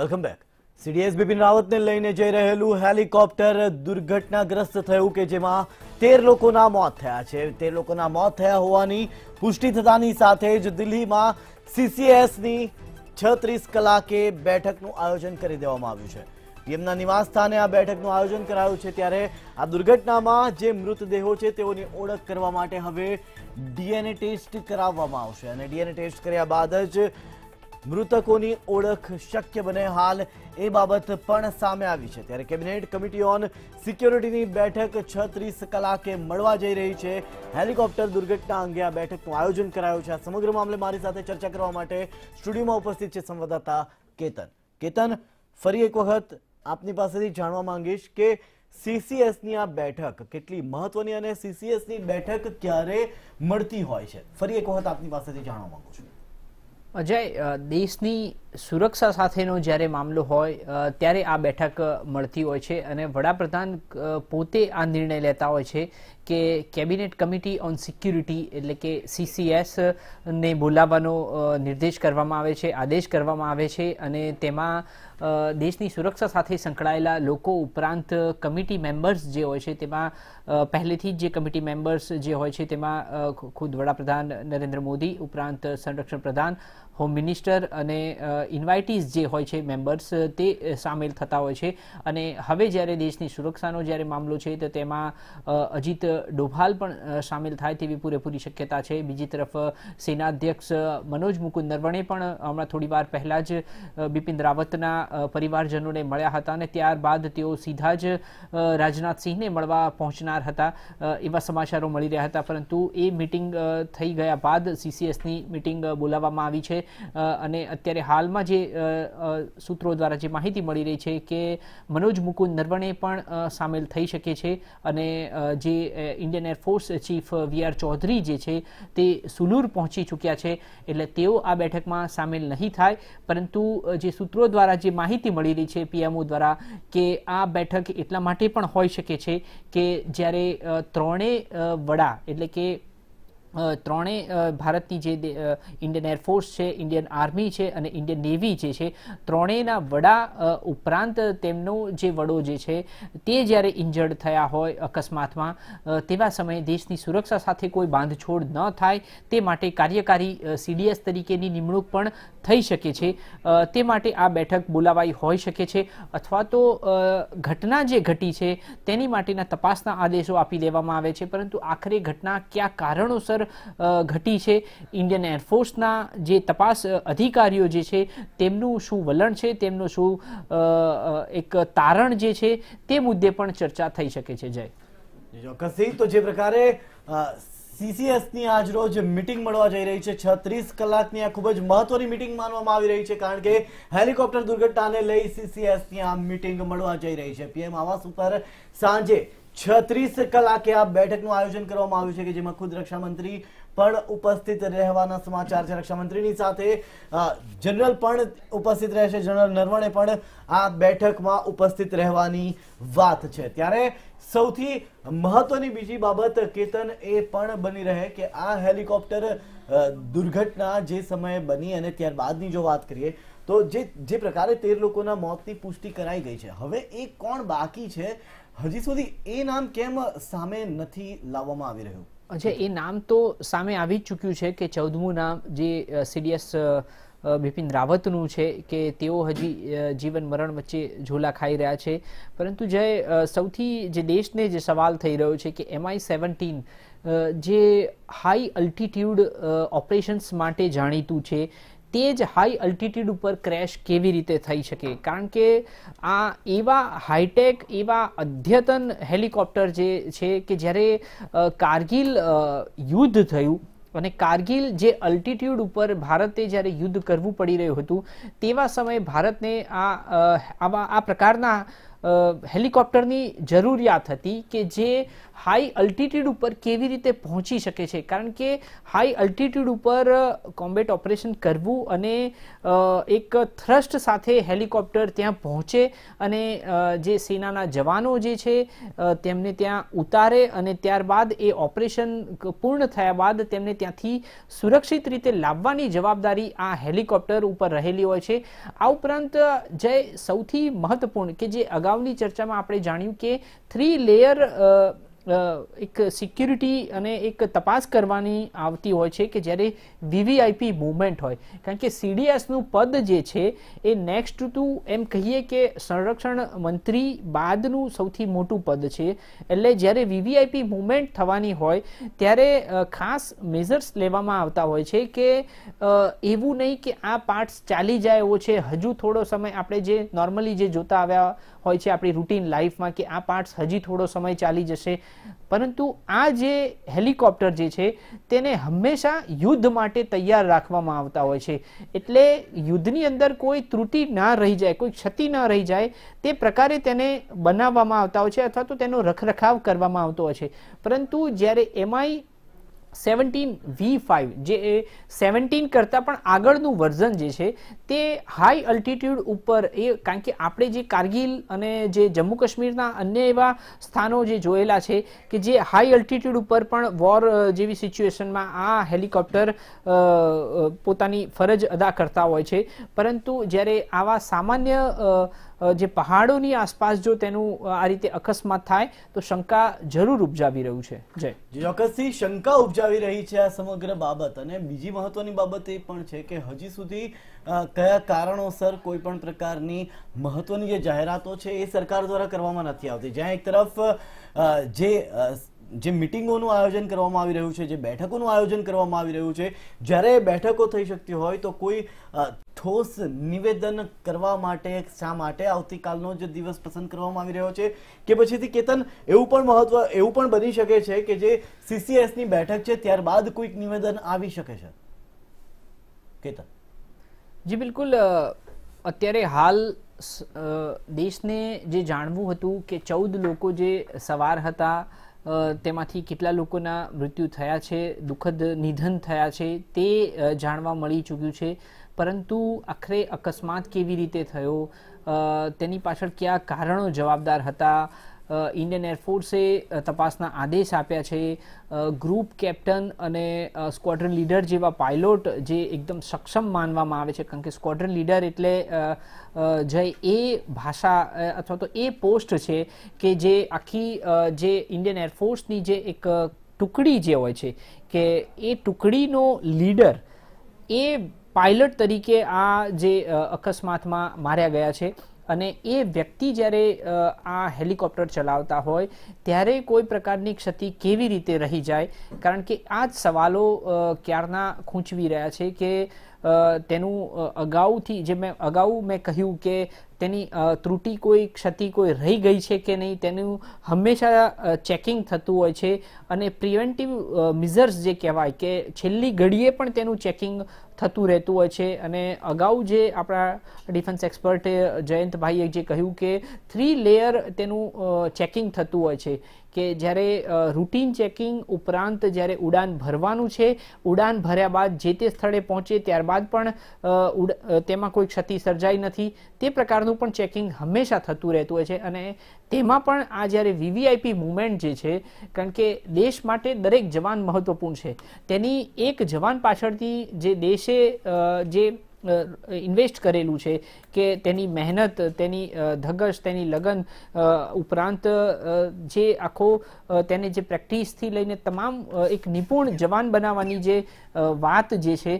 welcome back CDS Bipin રાવતને લઈને જઈ રહેલું હેલિકોપ્ટર દુર્ઘટનાગ્રસ્ત થયું કે જેમાં તેર લોકોના મોત થયા છે તેર લોકોના મોત થયા હોવાની પુષ્ટિ થતાની સાથે જ દિલ્હીમાં સીસીએસની છત્રીસ કલાકે બેઠકનું આયોજન કરી દેવામાં આવ્યું છે પીએમના નિવાસસ્થાને આ બેઠકનું આયોજન કરાયું છે ત્યારે આ દુર્ઘટનામાં જે મૃતદેહો છે તેઓની ઓળખ કરવા માટે હવે ડીએનએ ટેસ્ટ કરાવવામાં આવશે અને ડીએનએ ટેસ્ટ કર્યા બાદ જ મૃતકોની ઓળખ શક્ય બને હાલ એ બાબત પણ સામે આવી છે ત્યારે કેબિનેટ કમિટી ઓન સિક્યોરિટીની બેઠક છત્રીસ કલાકે મળવા જઈ રહી છે હેલિકોપ્ટર દુર્ઘટના અંગે આ બેઠકનું આયોજન કરાયું છે આ સમગ્ર મામલે મારી સાથે ચર્ચા કરવા માટે સ્ટુડિયોમાં ઉપસ્થિત છે સંવાદદાતા કેતન કેતન ફરી એક વખત આપની પાસેથી જાણવા માંગીશ કે સીસીએસની આ બેઠક કેટલી મહત્વની અને સીસીએસની બેઠક ક્યારે મળતી હોય છે ફરી એક વખત આપની પાસેથી જાણવા માંગુ છું અજય દેશની સુરક્ષા સાથેનો જ્યારે મામલો હોય ત્યારે આ બેઠક મળતી હોય છે અને વડાપ્રધાન પોતે આ નિર્ણય લેતા હોય છે કે કેબિનેટ કમિટી ઓન સિક્યુરિટી એટલે કે સીસીએસને બોલાવવાનો નિર્દેશ કરવામાં આવે છે આદેશ કરવામાં આવે છે અને તેમાં દેશની સુરક્ષા સાથે સંકળાયેલા લોકો ઉપરાંત કમિટી મેમ્બર્સ જે હોય છે તેમાં પહેલેથી જ જે કમિટી મેમ્બર્સ જે હોય છે તેમાં ખુદ વડાપ્રધાન નરેન્દ્ર મોદી ઉપરાંત સંરક્ષણ પ્રધાન હોમ મિનિસ્ટર અને ઇન્વાઇટીઝ જે હોય છે મેમ્બર્સ તે સામેલ થતા હોય છે અને હવે જ્યારે દેશની સુરક્ષાનો જ્યારે મામલો છે તો તેમાં અજીત ડોભાલ પણ સામેલ થાય તેવી પૂરેપૂરી શક્યતા છે બીજી તરફ સેનાધ્યક્ષ મનોજ મુકુંદ નરવણે પણ હમણાં થોડી વાર પહેલાં જ બિપિન રાવતના પરિવારજનોને મળ્યા હતા અને ત્યારબાદ તેઓ સીધા જ રાજનાથસિંહને મળવા પહોંચનાર હતા એવા સમાચારો મળી રહ્યા હતા પરંતુ એ મિટિંગ થઈ ગયા બાદ સીસીએસની મિટિંગ બોલાવવામાં આવી છે અને અત્યારે હાલમાં જે સૂત્રો દ્વારા જે માહિતી મળી રહી છે કે મનોજ મુકુંદ નરવણે પણ સામેલ થઈ શકે છે અને જે Indian air force chief V R Chaudhari જે છે તે સુનૂર પહોંચી ચૂક્યા છે એટલે તેઓ આ બેઠકમાં સામેલ નહીં થાય પરંતુ જે સૂત્રો દ્વારા જે માહિતી મળી રહી છે પીએમઓ દ્વારા કે આ બેઠક એટલા માટે પણ હોઈ શકે છે કે જ્યારે ત્રણેય વડા એટલે કે ત્રણેય ભારતની જે ઇન્ડિયન એરફોર્સ છે ઇન્ડિયન આર્મી છે અને ઇન્ડિયન નેવી જે છે ત્રણેયના વડા ઉપરાંત તેમનો જે વડો જે છે તે જ્યારે ઇન્જર્ડ થયા હોય અકસ્માતમાં તેવા સમયે દેશની સુરક્ષા સાથે કોઈ બાંધછોડ ન થાય તે માટે કાર્યકારી સીડીએસ તરીકેની નિમણૂક પણ થઈ શકે છે તે માટે આ બેઠક બોલાવાઈ હોઈ શકે છે અથવા તો ઘટના જે ઘટી છે તેની માટેના તપાસના આદેશો આપી દેવામાં આવે છે પરંતુ આખરે ઘટના કયા કારણોસર પર ઘટી છે ઇન્ડિયન એરફોર્સના જે તપાસ અધિકારીઓ જે છે તેમનું શું વલણ છે તેમનું શું એક તારણ જે છે તે મુદ્દે પણ ચર્ચા થઈ શકે છે જય તો જે પ્રકારે સીસીએસની આજરોજ મીટિંગ મળવા જઈ રહી છે છત્રીસ કલાકની આ ખૂબ જ મહત્વની મીટિંગ માનવામાં આવી રહી છે કારણ કે હેલિકોપ્ટર દુર્ઘટનાને લઈ સીસીએસની આ મીટિંગ મળવા જઈ રહી છે પીએમ આવાસ ઉપર સાંજે છત્રીસ કલાકે આ બેઠકનું આયોજન કરવામાં આવ્યું છે કે જેમાં ખુદ રક્ષામંત્રી પણ ઉપસ્થિત રહેવાના સમાચાર છે રક્ષામંત્રીની સાથે જનરલ પણ ઉપસ્થિત રહેશે જનરલ નરવણે પણ આ બેઠકમાં ઉપસ્થિત રહેવાની વાત છે ત્યારે સૌથી મહત્વની બીજી બાબત કેતન એ પણ બની રહે કે આ હેલિકોપ્ટર દુર્ઘટના જે સમયે બની અને ત્યારબાદની જો વાત કરીએ તો જે જે પ્રકારે તેર લોકોના મોતની પુષ્ટિ કરાઈ ગઈ છે હવે એ કોણ બાકી છે હજી સુધી એ નામ કેમ સામે નથી લાવવામાં આવી રહ્યું અચ્છા એ નામ તો સામે આવી જ ચૂક્યું છે કે ચૌદમું નામ જે સીડીએસ બિપિન રાવતનું છે કે તેઓ હજી જીવન મરણ વચ્ચે ઝોલા ખાઈ રહ્યા છે પરંતુ જે સૌથી જે દેશને જે સવાલ થઈ રહ્યો છે કે એમઆઈ સેવન્ટીન જે હાઈ અલ્ટિટ્યૂડ ઓપરેશન્સ માટે જાણીતું છે તે જ હાઈ અલ્ટિટ્યૂડ ઉપર ક્રેશ કેવી રીતે થઈ શકે કારણ કે આ એવા હાઈટેક એવા અદ્યતન હેલિકોપ્ટર જે છે કે જ્યારે કારગિલ યુદ્ધ થયું અને કારગિલ જે અલ્ટિટ્યૂડ ઉપર ભારતે જ્યારે યુદ્ધ કરવું પડી રહ્યું હતું તેવા સમયે ભારતને આ આવા આ પ્રકારના હેલિકોપ્ટરની જરૂરિયાત હતી કે જે હાઈ અલ્ટિટ્યૂડ ઉપર કેવી રીતે પહોંચી શકે છે કારણ કે હાઈ અલ્ટિટ્યૂડ ઉપર કોમ્બેટ ઓપરેશન કરવું અને એક થ્રસ્ટ સાથે હેલિકોપ્ટર ત્યાં પહોંચે અને જે સેનાના જવાનો જે છે તેમને ત્યાં ઉતારે અને ત્યારબાદ એ ઓપરેશન પૂર્ણ થયા બાદ તેમને ત્યાંથી સુરક્ષિત રીતે લાવવાની જવાબદારી આ હેલિકોપ્ટર ઉપર રહેલી હોય છે આ ઉપરાંત જે સૌથી મહત્વપૂર્ણ કે જે અગાઉની ચર્ચામાં આપણે જાણ્યું કે થ્રી લેયર એક સિક્યુરિટી અને એક તપાસ કરવાની આવતી હોય છે કે જ્યારે વીવીઆઈપી મુવમેન્ટ હોય કારણ કે સીડીએસનું પદ જે છે એ નેક્સ્ટ ટુ એમ કહીએ કે સંરક્ષણ મંત્રી બાદનું સૌથી મોટું પદ છે એટલે જ્યારે વીવીઆઈપી મુવમેન્ટ થવાની હોય ત્યારે ખાસ મેઝર્સ લેવામાં આવતા હોય છે કે એવું નહીં કે આ પાર્ટ્સ ચાલી જાય એવો છે હજુ થોડો સમય આપણે જે નોર્મલી જે જોતા આવ્યા હોય છે આપણી રૂટીન લાઈફમાં કે આ પાર્ટ્સ હજી થોડો સમય ચાલી જશે પરંતુ આ જે હેલિકોપ્ટર જે છે તેને હંમેશા યુદ્ધ માટે તૈયાર રાખવામાં આવતા હોય છે એટલે યુદ્ધની અંદર કોઈ ત્રુટિ ના રહી જાય કોઈ ક્ષતિ ના રહી જાય તે પ્રકારે તેને બનાવવામાં આવતા હોય છે અથવા તો તેનો રખરખાવ કરવામાં આવતો હોય છે પરંતુ જ્યારે એમઆઈ સેવન્ટીન વી ફાઇવ જે એ સેવન્ટીન કરતાં પણ આગળનું વર્ઝન જે છે તે હાઈ અલ્ટિટ્યૂડ ઉપર એ કારણ કે આપણે જે કારગિલ અને જે જમ્મુ કાશ્મીરના અન્ય એવા સ્થાનો જે જોયેલા છે કે જે હાઈ અલ્ટિટ્યૂડ ઉપર પણ વોર જેવી સિચ્યુએશનમાં આ હેલિકોપ્ટર પોતાની ફરજ અદા કરતા હોય છે પરંતુ જ્યારે આવા સામાન્ય જે પહાડોની આસપાસ જો તેનું આ રીતે અકસ્માત થાય તો શંકા જરૂર ઉપજાવી રહ્યું છે જય ચોક્કસથી શંકા ઉપજાવી રહી છે આ સમગ્ર બાબત અને બીજી મહત્વની બાબત એ પણ છે કે હજી સુધી કયા કારણોસર કોઈ પણ પ્રકારની મહત્વની જે જાહેરાતો છે એ સરકાર દ્વારા કરવામાં નથી આવતી જ્યાં એક તરફ જે જે મિટિંગોનું આયોજન કરવામાં આવી રહ્યું છે જે બેઠકોનું આયોજન કરવામાં આવી રહ્યું છે જ્યારે બેઠકો થઈ શકતી હોય તો કોઈ ઠોસ નિવેદન કરવા માટે શા માટે આવતીકાલનો જે દિવસ પસંદ કરવામાં આવી રહ્યો છે કે પછીથી કેતન એવું પણ મહત્વ એવું પણ બની શકે છે કે જે સીસીએસની બેઠક છે ત્યારબાદ કોઈક નિવેદન આવી શકે છે કેતન જી બિલકુલ અત્યારે હાલ દેશને જે જાણવું હતું કે ચૌદ લોકો જે સવાર હતા તેમાંથી કેટલા લોકોના મૃત્યુ થયા છે દુઃખદ નિધન થયા છે તે જાણવા મળી ચૂક્યું છે પરંતુ આખરે અકસ્માત કેવી રીતે થયો તેની પાછળ કયા કારણો જવાબદાર હતા ઇન્ડિયન એરફોર્સે તપાસના આદેશ આપ્યા છે ગ્રુપ કેપ્ટન અને સ્ક્વોડ્રન લીડર જેવા પાયલોટ જે એકદમ સક્ષમ માનવામાં આવે છે કારણ કે સ્ક્વોડ્રન લીડર એટલે જે એ ભાષા અથવા તો એ પોસ્ટ છે કે જે આખી જે ઇન્ડિયન એરફોર્સની જે એક ટુકડી જે હોય છે કે એ ટુકડીનો લીડર એ પાયલટ તરીકે આ જે અકસ્માતમાં માર્યા ગયા છે અને એ વ્યક્તિ જ્યારે આ હેલિકોપ્ટર ચલાવતા હોય ત્યારે કોઈ પ્રકારની ક્ષતિ કેવી રીતે રહી જાય કારણ કે આ જ સવાલો ક્યારના ખૂંચવી રહ્યા છે કે તેનું અગાઉથી જે મેં અગાઉ મેં કહ્યું કે તેની ત્રુટિ કોઈ ક્ષતિ કોઈ રહી ગઈ છે કે નહીં તેનું હંમેશા ચેકિંગ થતું હોય છે અને પ્રિવેન્ટિવ મિઝર્સ જે કહેવાય કે છેલ્લી ઘડીએ પણ તેનું ચેકિંગ થતું રહેતું હોય છે અને અગાઉ જે આપણા ડિફેન્સ એક્સપર્ટે જયંતભાઈએ જે કહ્યું કે થ્રી લેયર તેનું ચેકિંગ થતું હોય છે કે જ્યારે રૂટીન ચેકિંગ ઉપરાંત જ્યારે ઉડાન ભરવાનું છે ઉડાન ભર્યા બાદ જે તે સ્થળે પહોંચે ત્યારબાદ પણ તેમાં કોઈ ક્ષતિ સર્જાઈ નથી તે પ્રકારનું પણ ચેકિંગ હંમેશા થતું રહેતું હોય છે અને તેમાં પણ આ જ્યારે વીવીઆઈપી મુવમેન્ટ જે છે કારણ કે દેશ માટે દરેક જવાન મહત્વપૂર્ણ છે તેની એક જવાન પાછળથી જે દેશે જે ઇન્વેસ્ટ કરેલું છે કે તેની મહેનત તેની ધગશ તેની લગન ઉપરાંત જે આખો તેને જે પ્રેક્ટિસથી લઈને તમામ એક નિપુણ જવાન બનાવવાની જે વાત જે છે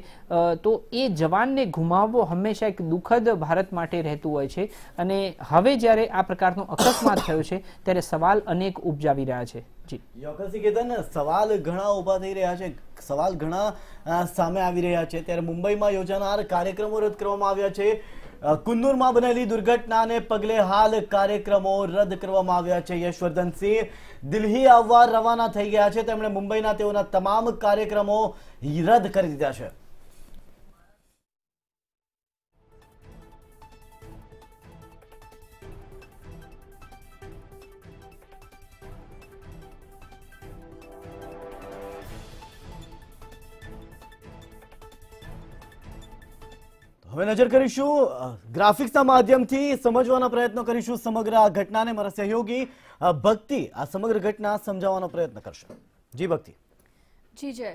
તો એ જવાનને ગુમાવવો હંમેશા એક દુઃખદ ભારત માટે રહેતું હોય છે અને હવે જ્યારે આ પ્રકારનો અકસ્માત થયો છે ત્યારે સવાલ અનેક ઉપજાવી રહ્યા છે ચોક્કસથી કેતન સવાલ ઘણા ઊભા થઈ રહ્યા છે સવાલ ઘણા સામે આવી રહ્યા છે ત્યારે મુંબઈમાં યોજાનાર કાર્યક્રમો રદ કરવામાં આવ્યા છે કુન્નુરમાં બનેલી દુર્ઘટનાને પગલે હાલ કાર્યક્રમો રદ કરવામાં આવ્યા છે યશવર્ધનસિંહ દિલ્હી આવવા રવાના થઈ ગયા છે તેમણે મુંબઈના તેઓના તમામ કાર્યક્રમો રદ કરી દીધા છે હવે નજર કરીશું ગ્રાફિક્સના માધ્યમથી સમજવાનો પ્રયત્ન કરીશું સમગ્ર આ ઘટનાને મારા સહયોગી ભક્તિ આ સમગ્ર ઘટના સમજાવવાનો પ્રયત્ન કરશે જી ભક્તિ જી જય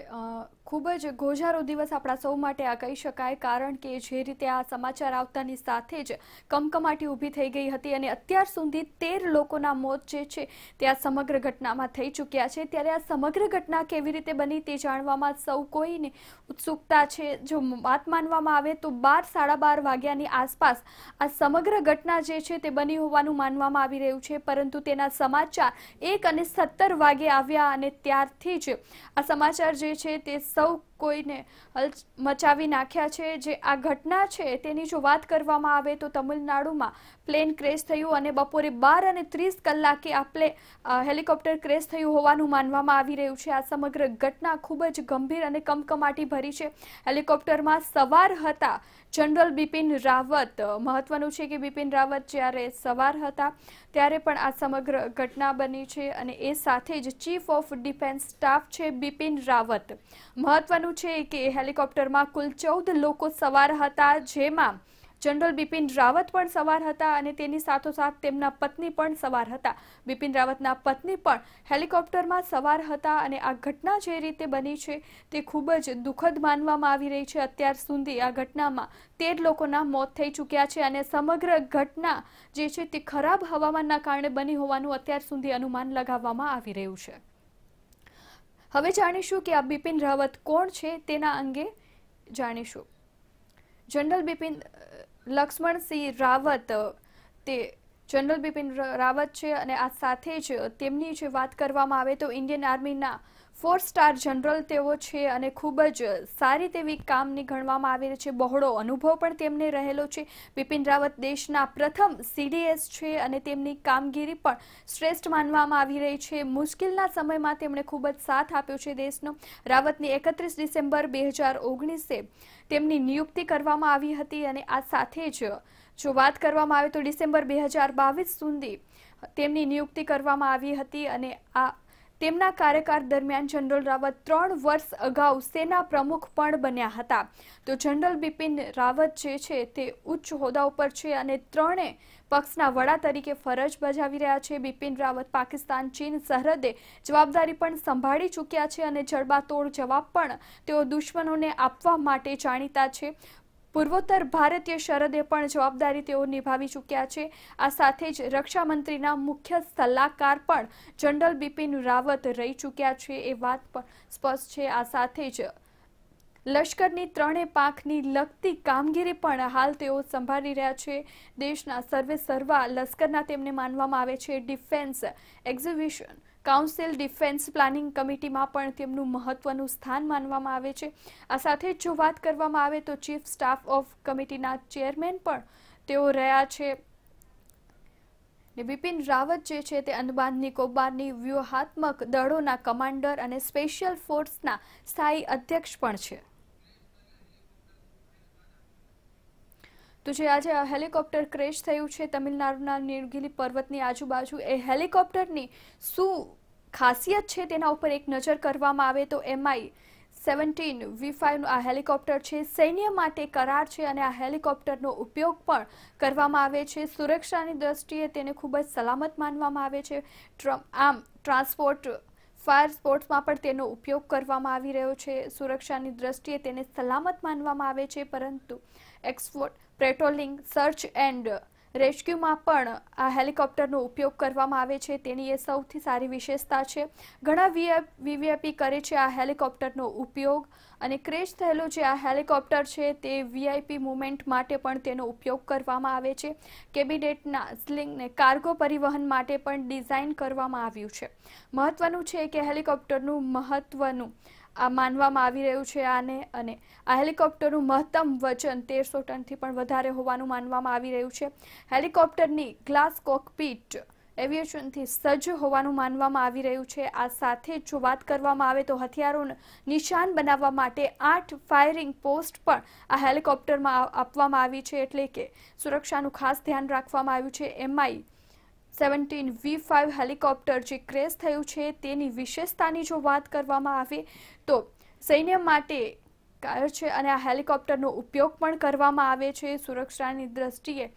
ખૂબ જ ગોઝારો દિવસ આપણા સૌ માટે આ કહી શકાય કારણ કે જે રીતે આ સમાચાર આવતાની સાથે જ કમકમાટી ઊભી થઈ ગઈ હતી અને અત્યાર સુધી તેર લોકોના મોત જે છે તે આ સમગ્ર ઘટનામાં થઈ ચૂક્યા છે ત્યારે આ સમગ્ર ઘટના કેવી રીતે બની તે જાણવામાં સૌ કોઈને ઉત્સુકતા છે જો વાત માનવામાં આવે તો બાર સાડા બાર વાગ્યાની આસપાસ આ સમગ્ર ઘટના જે છે તે બની હોવાનું માનવામાં આવી રહ્યું છે પરંતુ તેના સમાચાર એક અને સત્તર વાગે આવ્યા અને ત્યારથી જ આ સમાચાર જે છે તે so કોઈને મચાવી નાખ્યા છે જે આ ઘટના છે તેની જો વાત કરવામાં આવે તો તમિલનાડુમાં પ્લેન ક્રેશ થયું અને બપોરે બાર અને ત્રીસ કલાકે આ પ્લે હેલિકોપ્ટર ક્રેશ થયું હોવાનું માનવામાં આવી રહ્યું છે આ સમગ્ર ઘટના ખૂબ જ ગંભીર અને કમકમાટી ભરી છે હેલિકોપ્ટરમાં સવાર હતા જનરલ બિપિન રાવત મહત્વનું છે કે બિપિન રાવત જ્યારે સવાર હતા ત્યારે પણ આ સમગ્ર ઘટના બની છે અને એ સાથે જ ચીફ ઓફ ડિફેન્સ સ્ટાફ છે બિપિન રાવત મહત્વનું જણાવ્યું છે કે હેલિકોપ્ટરમાં કુલ ચૌદ લોકો સવાર હતા જેમાં જનરલ બિપિન રાવત પણ સવાર હતા અને તેની સાથોસાથ તેમના પત્ની પણ સવાર હતા બિપિન રાવતના પત્ની પણ હેલિકોપ્ટરમાં સવાર હતા અને આ ઘટના જે રીતે બની છે તે ખૂબ જ દુઃખદ માનવામાં આવી રહી છે અત્યાર સુધી આ ઘટનામાં તેર લોકોના મોત થઈ ચૂક્યા છે અને સમગ્ર ઘટના જે છે તે ખરાબ હવામાનના કારણે બની હોવાનું અત્યાર સુધી અનુમાન લગાવવામાં આવી રહ્યું છે હવે જાણીશું કે આ બિપિન રાવત કોણ છે તેના અંગે જાણીશું જનરલ બિપિન લક્ષ્મણસિંહ રાવત તે જનરલ બિપિન રાવત છે અને આ સાથે જ તેમની જે વાત કરવામાં આવે તો ઇન્ડિયન આર્મીના ફોર સ્ટાર જનરલ તેઓ છે અને ખૂબ જ સારી તેવી કામની ગણવામાં આવી રહી છે બહોળો અનુભવ પણ તેમને રહેલો છે બિપિન રાવત દેશના પ્રથમ સીડીએસ છે અને તેમની કામગીરી પણ શ્રેષ્ઠ માનવામાં આવી રહી છે મુશ્કેલના સમયમાં તેમણે ખૂબ જ સાથ આપ્યો છે દેશનો રાવતની એકત્રીસ ડિસેમ્બર બે હજાર ઓગણીસે તેમની નિયુક્તિ કરવામાં આવી હતી અને આ સાથે જ જો વાત કરવામાં આવે તો ડિસેમ્બર બે હજાર બાવીસ સુધી તેમની નિયુક્તિ કરવામાં આવી હતી અને આ તેમના કાર્યકાળ દરમિયાન જનરલ રાવત ત્રણ વર્ષ અગાઉ સેના પ્રમુખ પણ બન્યા હતા તો જનરલ બિપિન રાવત જે છે તે ઉચ્ચ હોદ્દા ઉપર છે અને ત્રણે પક્ષના વડા તરીકે ફરજ બજાવી રહ્યા છે બિપિન રાવત પાકિસ્તાન ચીન સરહદે જવાબદારી પણ સંભાળી ચૂક્યા છે અને જડબાતોડ જવાબ પણ તેઓ દુશ્મનોને આપવા માટે જાણીતા છે પૂર્વોત્તર ભારતીય શરદે પણ જવાબદારી તેઓ નિભાવી ચૂક્યા છે આ સાથે જ રક્ષામંત્રીના મુખ્ય સલાહકાર પણ જનરલ બિપિન રાવત રહી ચૂક્યા છે એ વાત પણ સ્પષ્ટ છે આ સાથે જ લશ્કરની ત્રણે પાંખની લગતી કામગીરી પણ હાલ તેઓ સંભાળી રહ્યા છે દેશના સર્વે સર્વા લશ્કરના તેમને માનવામાં આવે છે defence exhibition council defence planning કમિટીમાં પણ તેમનું મહત્વનું સ્થાન માનવામાં આવે છે આ સાથે જો વાત કરવામાં આવે તો ચીફ સ્ટાફ ઓફ કમિટીના ચેરમેન પણ તેઓ રહ્યા છે ને બિપિન રાવત જે છે તે અંદમાન નિકોબારની વ્યૂહાત્મક દળોના કમાન્ડર અને સ્પેશિયલ ફોર્સના સ્થાયી અધ્યક્ષ પણ છે તો જે આજે આ હેલિકોપ્ટર ક્રેશ થયું છે તમિલનાડુના નીલગિરી પર્વતની આજુબાજુ એ હેલિકોપ્ટરની શું ખાસિયત છે તેના ઉપર એક નજર કરવામાં આવે તો એમઆઈ સેવન્ટીન વી ફાઇવનું આ હેલિકોપ્ટર છે સૈન્ય માટે કરાર છે અને આ હેલિકોપ્ટરનો ઉપયોગ પણ કરવામાં આવે છે સુરક્ષાની દ્રષ્ટિએ તેને ખૂબ જ સલામત માનવામાં આવે છે આમ ટ્રાન્સપોર્ટ ફાયર સ્પોર્ટ્સમાં પણ તેનો ઉપયોગ કરવામાં આવી રહ્યો છે સુરક્ષાની દ્રષ્ટિએ તેને સલામત માનવામાં આવે છે પરંતુ એક્સપોર્ટ પેટ્રોલિંગ સર્ચ એન્ડ રેસ્ક્યુમાં પણ આ હેલિકોપ્ટરનો ઉપયોગ કરવામાં આવે છે તેની એ સૌથી સારી વિશેષતા છે ઘણા વીવીઆઈપી કરે છે આ હેલિકોપ્ટરનો ઉપયોગ અને ક્રેશ થયેલો જે આ હેલિકોપ્ટર છે તે વીઆઈપી મુવમેન્ટ માટે પણ તેનો ઉપયોગ કરવામાં આવે છે કેબિનેટના સ્લિંગને કાર્ગો પરિવહન માટે પણ ડિઝાઇન કરવામાં આવ્યું છે મહત્વનું છે કે હેલિકોપ્ટરનું મહત્વનું આ માનવામાં આવી રહ્યું છે આને અને આ હેલિકોપ્ટરનું મહત્તમ વજન તેરસો ટનથી પણ વધારે હોવાનું માનવામાં આવી રહ્યું છે હેલિકોપ્ટરની ગ્લાસ કોકપીટ એવિએશનથી સજ્જ હોવાનું માનવામાં આવી રહ્યું છે આ સાથે જો વાત કરવામાં આવે તો હથિયારો નિશાન બનાવવા માટે આઠ ફાયરિંગ પોસ્ટ પણ આ હેલિકોપ્ટરમાં આપવામાં આવી છે એટલે કે સુરક્ષાનું ખાસ ધ્યાન રાખવામાં આવ્યું છે MI seventeen V five helicopter જે ક્રેશ થયું છે તેની વિશેષતાની જો વાત કરવામાં આવે તો સૈન્ય માટે કાર છે અને આ હેલિકોપ્ટરનો ઉપયોગ પણ કરવામાં આવે છે સુરક્ષાની દ્રષ્ટિએ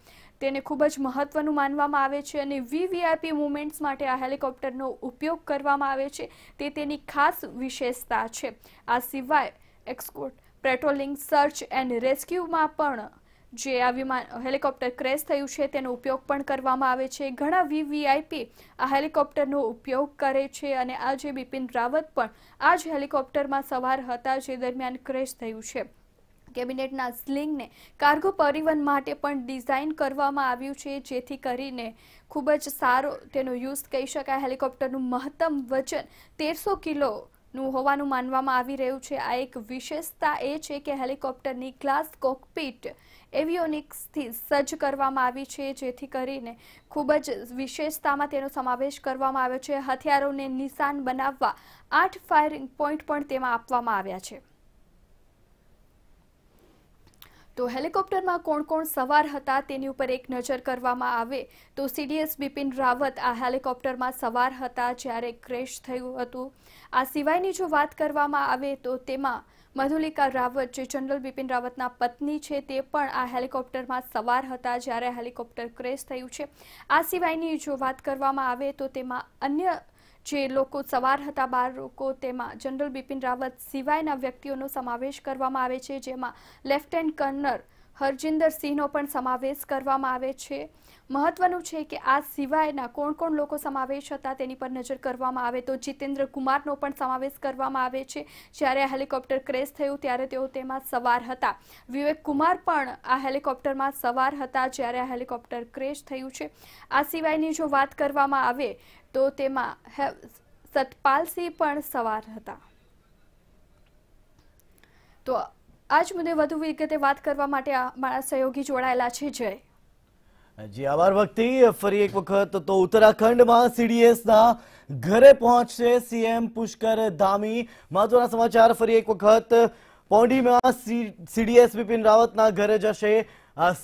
તેને ખૂબ જ મહત્વનું માનવામાં આવે છે અને વીવીઆઈપી મુમેન્ટ્સ માટે આ હેલિકોપ્ટરનો ઉપયોગ કરવામાં આવે છે તે તેની ખાસ વિશેષતા છે આ સિવાય એક્સકોટ પેટ્રોલિંગ સર્ચ એન્ડ રેસ્ક્યુમાં પણ જે આ વિમાન હેલિકોપ્ટર ક્રેશ થયું છે તેનો ઉપયોગ પણ કરવામાં આવે છે ઘણા વીવીઆઈપી આ હેલિકોપ્ટરનો ઉપયોગ કરે છે અને આજે બિપિન રાવત પણ આ જ હેલિકોપ્ટરમાં સવાર હતા જે દરમિયાન ક્રેશ થયું છે કેબિનેટના સ્લિંગને કાર્ગો પરિવહન માટે પણ ડિઝાઇન કરવામાં આવ્યું છે જેથી કરીને ખૂબ જ સારો તેનો યુઝ કહી શકાય હેલિકોપ્ટરનું મહત્તમ વજન તેરસો કિલો નું હોવાનું માનવામાં આવી રહ્યું છે આ એક વિશેષતા એ છે કે હેલિકોપ્ટરની ગ્લાસ કોકપીટ એવિયોનિક્સથી સજ્જ કરવામાં આવી છે જેથી કરીને ખૂબ જ વિશેષતામાં તેનો સમાવેશ કરવામાં આવ્યો છે હથિયારોને નિશાન બનાવવા આઠ ફાયરિંગ પોઈન્ટ પણ તેમાં આપવામાં આવ્યા છે તો હેલિકોપ્ટરમાં કોણ કોણ સવાર હતા તેની ઉપર એક નજર કરવામાં આવે તો સીડીએસ બિપિન રાવત આ હેલિકોપ્ટરમાં સવાર હતા જ્યારે ક્રેશ થયું હતું આ સિવાયની જો વાત કરવામાં આવે તો તેમાં મધુલિકા રાવત જે જનરલ બિપિન રાવતના પત્ની છે તે પણ આ હેલિકોપ્ટરમાં સવાર હતા જ્યારે હેલિકોપ્ટર ક્રેશ થયું છે આ સિવાયની જો વાત કરવામાં આવે તો તેમાં અન્ય જે લોકો સવાર હતા બાર લોકો તેમાં જનરલ બિપિન રાવત સિવાયના વ્યક્તિઓનો સમાવેશ કરવામાં આવે છે જેમાં લેફ્ટનન્ટ કર્નર હરજિંદર સિંહનો પણ સમાવેશ કરવામાં આવે છે મહત્વનું છે કે આ સિવાયના કોણ કોણ લોકો સમાવેશ હતા તેની પર નજર કરવામાં આવે તો જીતેન્દ્ર કુમારનો પણ સમાવેશ કરવામાં આવે છે જ્યારે હેલિકોપ્ટર ક્રેશ થયું ત્યારે તેઓ તેમાં સવાર હતા વિવેક કુમાર પણ આ હેલિકોપ્ટરમાં સવાર હતા જ્યારે આ હેલિકોપ્ટર ક્રેશ થયું છે આ સિવાયની જો વાત કરવામાં આવે તો તેમાં સતપાલસિંહ પણ સવાર હતા તો આજ મુદ્દે વધુ વિગતે વાત કરવા માટે મારા સહયોગી જોડાયેલા છે જય જી આભાર ભક્તિ ફરી એક વખત તો ઉત્તરાખંડમાં સીડીએસના ઘરે પહોંચશે સીએમ પુષ્કર ધામી મહત્વના સમાચાર ફરી એક વખત પોંઢીમાં સીડીએસ બિપિન રાવતના ઘરે જશે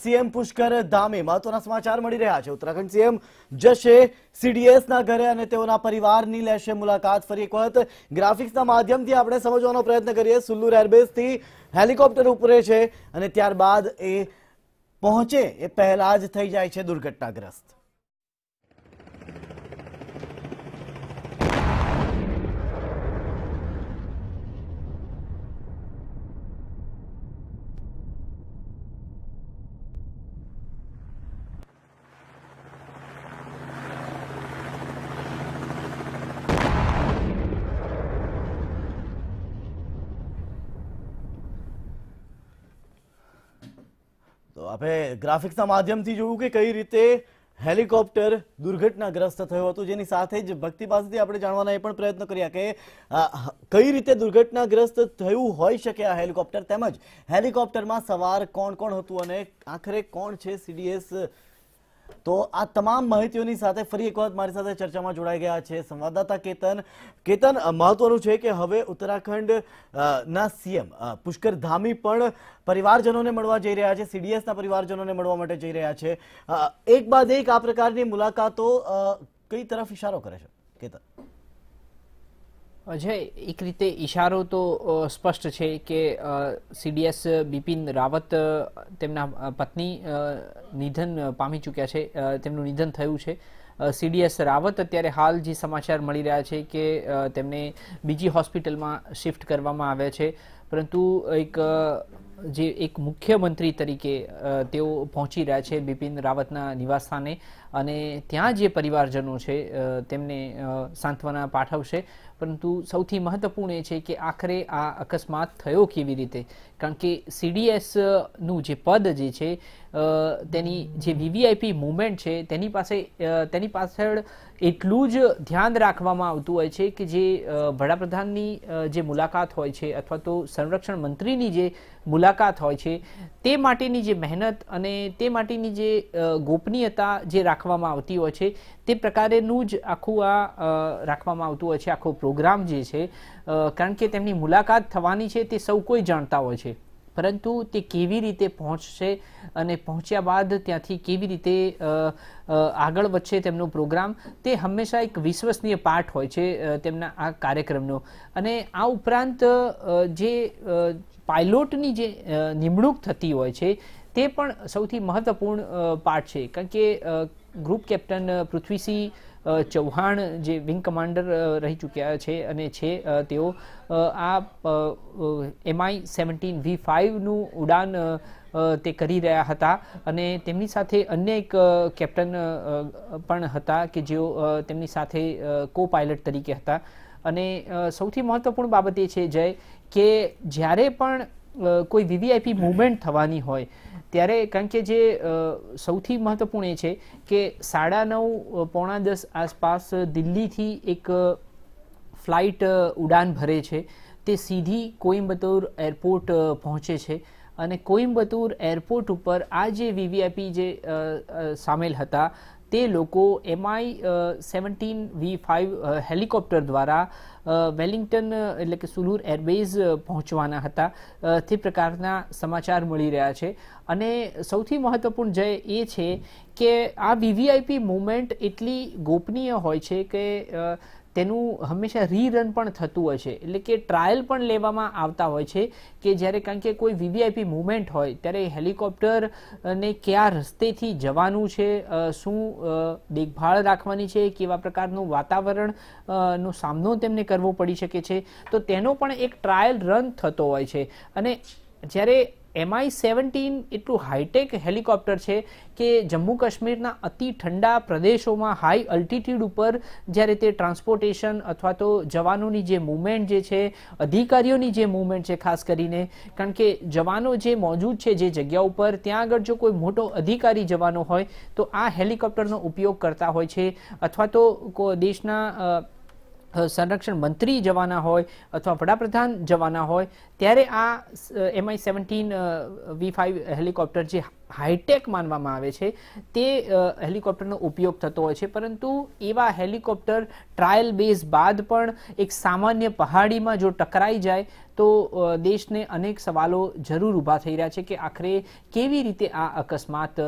સીએમ પુષ્કર ધામે મહત્વના સમાચાર મળી રહ્યા છે ઉત્તરાખંડ સીએમ જશે સીડીએસના ઘરે અને તેઓના પરિવારની લેશે મુલાકાત ફરી એક વખત ગ્રાફિક્સના માધ્યમથી આપણે સમજવાનો પ્રયત્ન કરીએ સુલ્લુર એરબેઝથી હેલિકોપ્ટર ઉપરે છે અને ત્યારબાદ એ પહોંચે એ પહેલા જ થઈ જાય છે દુર્ઘટનાગ્રસ્ત તો આપણે ગ્રાફિક્સના માધ્યમથી જોયું કે કઈ રીતે હેલિકોપ્ટર દુર્ઘટનાગ્રસ્ત થયું હતું જેની સાથે જ ભક્તિ પાસેથી આપણે જાણવાના એ પણ પ્રયત્ન કર્યા કે કઈ રીતે દુર્ઘટનાગ્રસ્ત થયું હોઈ શકે આ હેલિકોપ્ટર તેમજ હેલિકોપ્ટરમાં સવાર કોણ કોણ હતું અને આખરે કોણ છે સીડીએસ તો આ તમામ માહિતીઓની સાથે ફરી એક વાત મારી સાથે ચર્ચામાં જોડાઈ ગયા છે સંવાદદાતા કેતન કેતન મહત્વનું છે કે હવે ઉત્તરાખંડ ના સીએમ પુષ્કર ધામી પણ પરિવારજનોને મળવા જઈ રહ્યા છે સીડીએસના પરિવારજનોને મળવા માટે જઈ રહ્યા છે એક બાદ એક આ પ્રકારની મુલાકાતો કઈ તરફ ઇશારો કરે છે કેતન અજય એક રીતે ઇશારો તો સ્પષ્ટ છે કે સીડીએસ બિપિન રાવત તેમના પત્ની નિધન પામી ચૂક્યા છે તેમનું નિધન થયું છે સીડીએસ રાવત અત્યારે હાલ જે સમાચાર મળી રહ્યા છે કે તેમને બીજી હોસ્પિટલમાં શિફ્ટ કરવામાં આવ્યા છે પરંતુ એક જે એક મુખ્યમંત્રી તરીકે તેઓ પહોંચી રહ્યા છે બિપિન રાવતના નિવાસસ્થાને અને ત્યાં જે પરિવારજનો છે તેમને સાંત્વના પાઠવશે પરંતુ સૌથી મહત્વપૂર્ણ એ છે કે આખરે આ અકસ્માત થયો કેવી રીતે કારણ કે સીડીએસનું જે પદ જે છે તેની જે વીવીઆઈપી મુમેન્ટ છે તેની પાસે તેની પાછળ એટલું જ ધ્યાન રાખવામાં આવતું હોય છે કે જે વડાપ્રધાનની જે મુલાકાત હોય છે અથવા તો સંરક્ષણ મંત્રીની જે મુલાકાત હોય છે તે માટેની જે મહેનત અને તે માટેની જે ગોપનીયતા જે રાખવામાં આવતી હોય છે તે પ્રકારેનું જ આખું આ રાખવામાં આવતું હોય છે આખો પ્રોગ્રામ જે છે કારણ કે તેમની મુલાકાત થવાની છે તે સૌ કોઈ જાણતા હોય છે પરંતુ તે કેવી રીતે પહોંચશે અને પહોંચ્યા બાદ ત્યાંથી કેવી રીતે આગળ વધશે તેમનો પ્રોગ્રામ તે હંમેશા એક વિશ્વસનીય પાઠ હોય છે તેમના આ કાર્યક્રમનો અને આ ઉપરાંત જે પાયલોટની જે નિમણૂક થતી હોય છે તે પણ સૌથી મહત્વપૂર્ણ પાઠ છે કારણ કે ગ્રુપ કેપ્ટન પૃથ્વીસિંહ ચૌહાણ જે વિંગ કમાન્ડર રહી ચૂક્યા છે અને છે તેઓ આ એમઆઈ સેવન્ટીન વી ફાઇવનું ઉડાન તે કરી રહ્યા હતા અને તેમની સાથે અન્ય એક કેપ્ટન પણ હતા કે જેઓ તેમની સાથે કો પાયલટ તરીકે હતા અને સૌથી મહત્વપૂર્ણ બાબત એ છે જય કે જ્યારે પણ કોઈ વીવીઆઈપી મુવમેન્ટ થવાની હોય ત્યારે કારણ કે જે સૌથી મહત્વપૂર્ણ એ છે કે સાડા નવ પોણા દસ આસપાસ દિલ્હીથી એક ફ્લાઇટ ઉડાન ભરે છે તે સીધી કોઇમ્બતુર એરપોર્ટ પહોંચે છે અને કોઇમ્બતુર એરપોર્ટ ઉપર આ જે વીવીઆઈપી જે સામેલ હતા તે લોકો MI seventeen V five helicopter દ્વારા વેલિંગ્ટન એટલે કે સુલુર એરબેઝ પહોંચવાના હતા તે પ્રકારના સમાચાર મળી રહ્યા છે અને સૌથી મહત્વપૂર્ણ જય એ છે કે આ વીવીઆઈપી મુમેન્ટ એટલી ગોપનીય હોય છે કે તેનું હંમેશા રીરન પણ થતું હોય છે એટલે કે ટ્રાયલ પણ લેવામાં આવતા હોય છે કે જ્યારે કારણ કે કોઈ વીવીઆઈપી મુવમેન્ટ હોય ત્યારે હેલિકોપ્ટર ને કયા રસ્તેથી જવાનું છે શું દેખભાળ રાખવાની છે કેવા પ્રકારનું વાતાવરણ નો સામનો તેમને કરવો પડી શકે છે તો તેનો પણ એક ટ્રાયલ રન થતો હોય છે અને જ્યારે એમઆઈ સેવન્ટીન એટલું હાઈટેક હેલિકોપ્ટર છે કે જમ્મુ કાશ્મીરના અતિ ઠંડા પ્રદેશોમાં હાઈ અલ્ટિટ્યૂડ ઉપર જ્યારે તે ટ્રાન્સપોર્ટેશન અથવા તો જવાનોની જે મૂવમેન્ટ જે છે અધિકારીઓની જે મૂવમેન્ટ છે ખાસ કરીને કારણ કે જવાનો જે મોજૂદ છે જે જગ્યા ઉપર ત્યાં આગળ જો કોઈ મોટો અધિકારી જવાનો હોય તો આ હેલિકોપ્ટરનો ઉપયોગ કરતા હોય છે અથવા તો દેશના સંરક્ષણ મંત્રી જવાના હોય અથવા વડાપ્રધાન જવાના હોય ત્યારે આ MI seventeen V five helicopter જે હાઈટેક માનવામાં આવે છે તે હેલિકોપ્ટરનો ઉપયોગ થતો હોય છે પરંતુ એવા હેલિકોપ્ટર ટ્રાયલ બેઝ બાદ પણ એક સામાન્ય પહાડીમાં જો ટકરાઈ જાય તો દેશને અનેક સવાલો જરૂર ઊભા થઈ રહ્યા છે કે આખરે કેવી રીતે આ અકસ્માત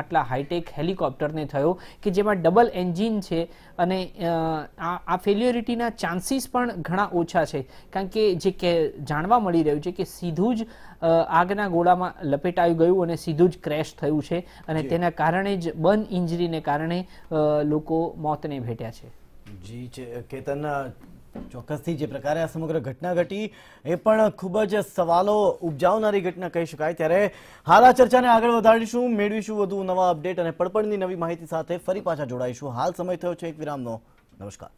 આટલા હાઈટેક હેલિકોપ્ટરને થયો કે જેમાં ડબલ એન્જિન છે અને આ ફેલ્યોરિટીના ચાન્સીસ પણ ઘણા ઓછા છે કારણ કે જે કે જાણવા મળી રહ્યું છે કે સીધું જ આગના ગોળામાં લપેટાયું ગયું અને સીધું જ ક્રેશ થયું છે અને તેના કારણે જ બર્ન ઇન્જરીને કારણે લોકો મોતને ભેટ્યા છે જી કેતન ચોક્કસથી જે પ્રકારે આ સમગ્ર ઘટના ઘટી એ પણ ખૂબ જ સવાલો ઉપજાવનારી ઘટના કહી શકાય ત્યારે હાલ આ ચર્ચાને આગળ વધારીશું મેળવીશું વધુ નવા અપડેટ અને પડપણની નવી માહિતી સાથે ફરી પાછા જોડાઈશું હાલ સમય થયો છે એક વિરામનો નમસ્કાર